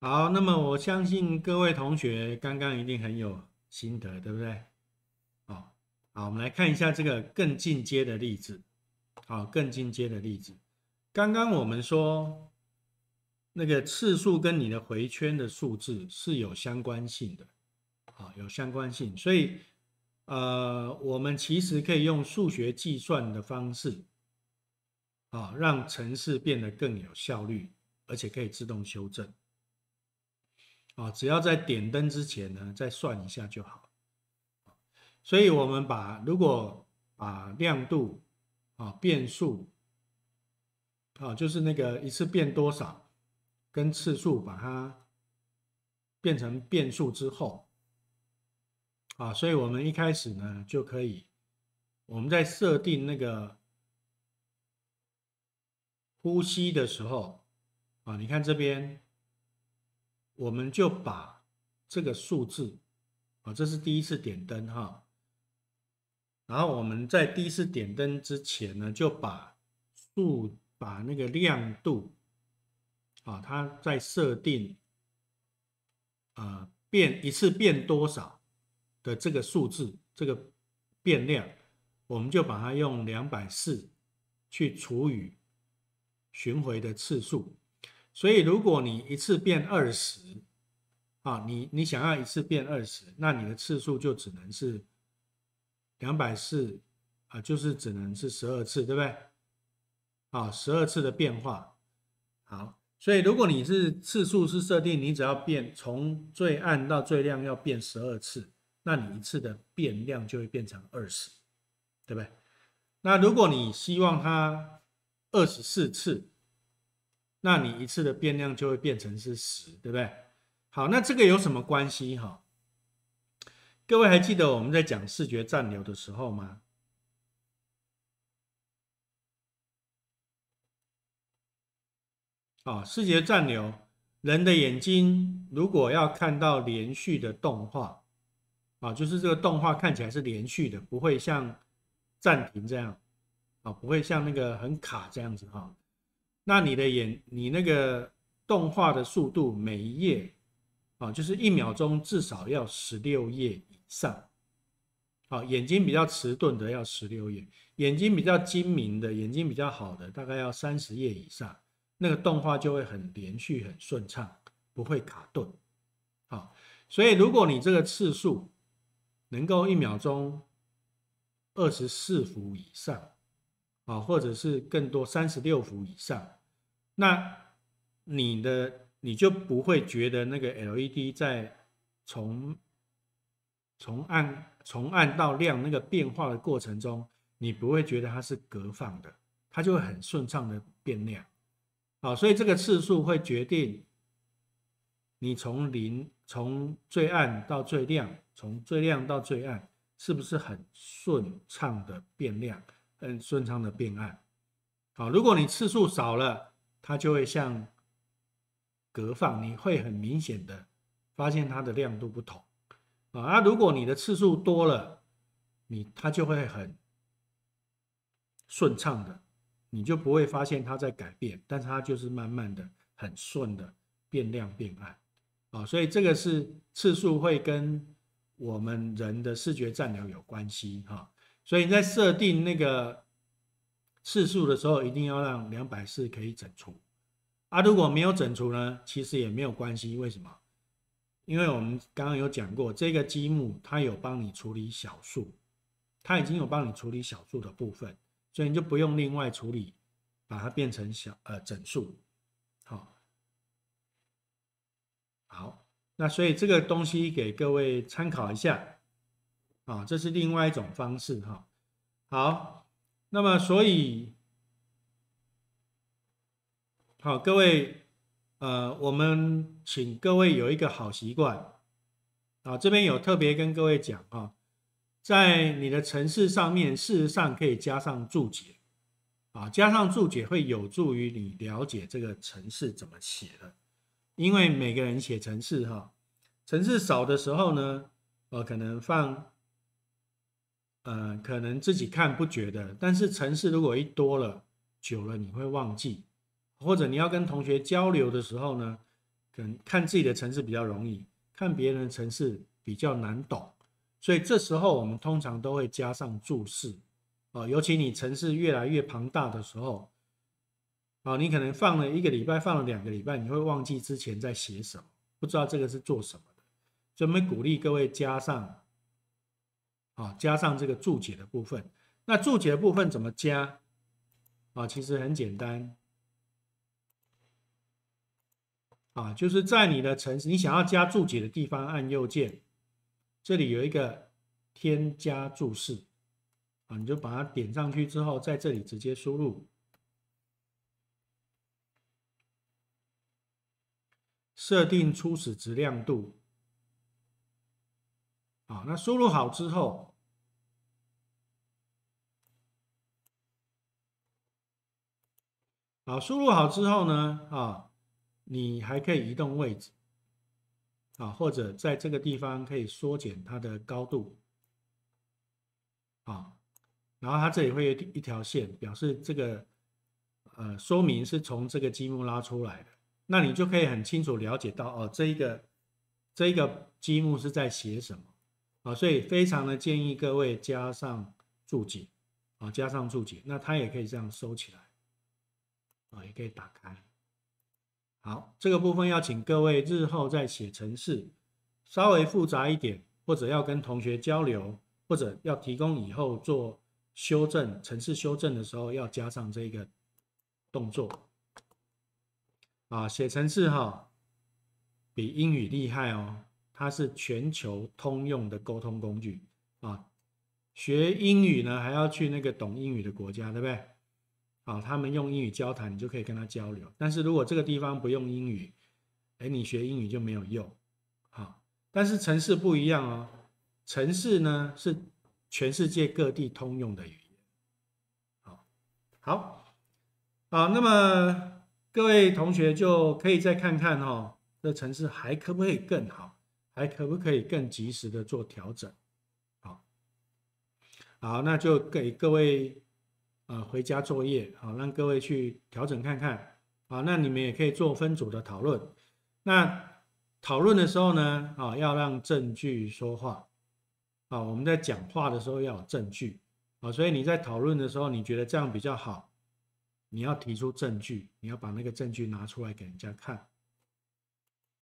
好，那么我相信各位同学刚刚一定很有心得，对不对？哦，好，我们来看一下这个更进阶的例子。好，更进阶的例子，刚刚我们说那个次数跟你的回圈的数字是有相关性的，好，有相关性，所以呃，我们其实可以用数学计算的方式，啊，让程式变得更有效率，而且可以自动修正。啊，只要在点灯之前呢，再算一下就好。所以，我们把如果把亮度啊变数啊，就是那个一次变多少跟次数，把它变成变数之后啊，所以我们一开始呢就可以，我们在设定那个呼吸的时候啊，你看这边。我们就把这个数字，啊，这是第一次点灯哈。然后我们在第一次点灯之前呢，就把数、把那个亮度，啊，它在设定，啊变一次变多少的这个数字，这个变量，我们就把它用两百四去除以巡回的次数。所以，如果你一次变二十，啊，你你想要一次变二十，那你的次数就只能是两百四，啊，就是只能是十二次，对不对？啊，十二次的变化。好，所以如果你是次数是设定，你只要变从最暗到最亮要变十二次，那你一次的变量就会变成二十，对不对？那如果你希望它二十四次。那你一次的变量就会变成是十，对不对？好，那这个有什么关系？哈，各位还记得我们在讲视觉暂留的时候吗？啊，视觉暂留，人的眼睛如果要看到连续的动画，啊，就是这个动画看起来是连续的，不会像暂停这样，啊，不会像那个很卡这样子，哈。那你的眼，你那个动画的速度，每一页，啊，就是一秒钟至少要十六页以上，啊，眼睛比较迟钝的要十六页，眼睛比较精明的，眼睛比较好的，大概要三十页以上，那个动画就会很连续、很顺畅，不会卡顿，好，所以如果你这个次数能够一秒钟二十四幅以上，啊，或者是更多三十六幅以上。那你的你就不会觉得那个 LED 在从从暗从暗到亮那个变化的过程中，你不会觉得它是隔放的，它就会很顺畅的变亮。好，所以这个次数会决定你从零从最暗到最亮，从最亮到最暗，是不是很顺畅的变亮，很顺畅的变暗？好，如果你次数少了。它就会像隔放，你会很明显的发现它的亮度不同啊。那如果你的次数多了，你它就会很顺畅的，你就不会发现它在改变，但是它就是慢慢的、很顺的变亮变暗啊。所以这个是次数会跟我们人的视觉占有有关系哈。所以你在设定那个。次数的时候一定要让两百四可以整除，啊，如果没有整除呢，其实也没有关系，为什么？因为我们刚刚有讲过，这个积木它有帮你处理小数，它已经有帮你处理小数的部分，所以你就不用另外处理，把它变成小呃整数。好，好，那所以这个东西给各位参考一下，啊，这是另外一种方式哈。好。那么，所以，好，各位，呃，我们请各位有一个好习惯啊。这边有特别跟各位讲啊，在你的城市上面，事实上可以加上注解啊，加上注解会有助于你了解这个城市怎么写的。因为每个人写城市哈，城市少的时候呢，我可能放。呃，可能自己看不觉得，但是城市如果一多了，久了你会忘记，或者你要跟同学交流的时候呢，可能看自己的城市比较容易，看别人的城市比较难懂，所以这时候我们通常都会加上注释，哦，尤其你城市越来越庞大的时候，哦，你可能放了一个礼拜，放了两个礼拜，你会忘记之前在写什么，不知道这个是做什么的，所以我们鼓励各位加上。啊，加上这个注解的部分。那注解的部分怎么加？啊，其实很简单。啊，就是在你的城市，你想要加注解的地方按右键，这里有一个添加注释。啊，你就把它点上去之后，在这里直接输入，设定初始值亮度。啊，那输入好之后，好，输入好之后呢？啊，你还可以移动位置，啊，或者在这个地方可以缩减它的高度，啊，然后它这里会有一条线，表示这个，呃，说明是从这个积木拉出来的。那你就可以很清楚了解到，哦，这一个这一个积木是在写什么。啊，所以非常的建议各位加上注解，啊，加上注解，那它也可以这样收起来，啊，也可以打开。好，这个部分要请各位日后再写程式，稍微复杂一点，或者要跟同学交流，或者要提供以后做修正程式修正的时候要加上这个动作。啊，写程式哈，比英语厉害哦。它是全球通用的沟通工具啊，学英语呢还要去那个懂英语的国家，对不对？啊，他们用英语交谈，你就可以跟他交流。但是如果这个地方不用英语，哎，你学英语就没有用。好，但是城市不一样哦，城市呢是全世界各地通用的语言。好，好，啊，那么各位同学就可以再看看哦，这城市还可不可以更好？还可不可以更及时的做调整？好，好，那就给各位啊回家作业，好，让各位去调整看看。好，那你们也可以做分组的讨论。那讨论的时候呢，啊，要让证据说话。啊，我们在讲话的时候要有证据。啊，所以你在讨论的时候，你觉得这样比较好，你要提出证据，你要把那个证据拿出来给人家看。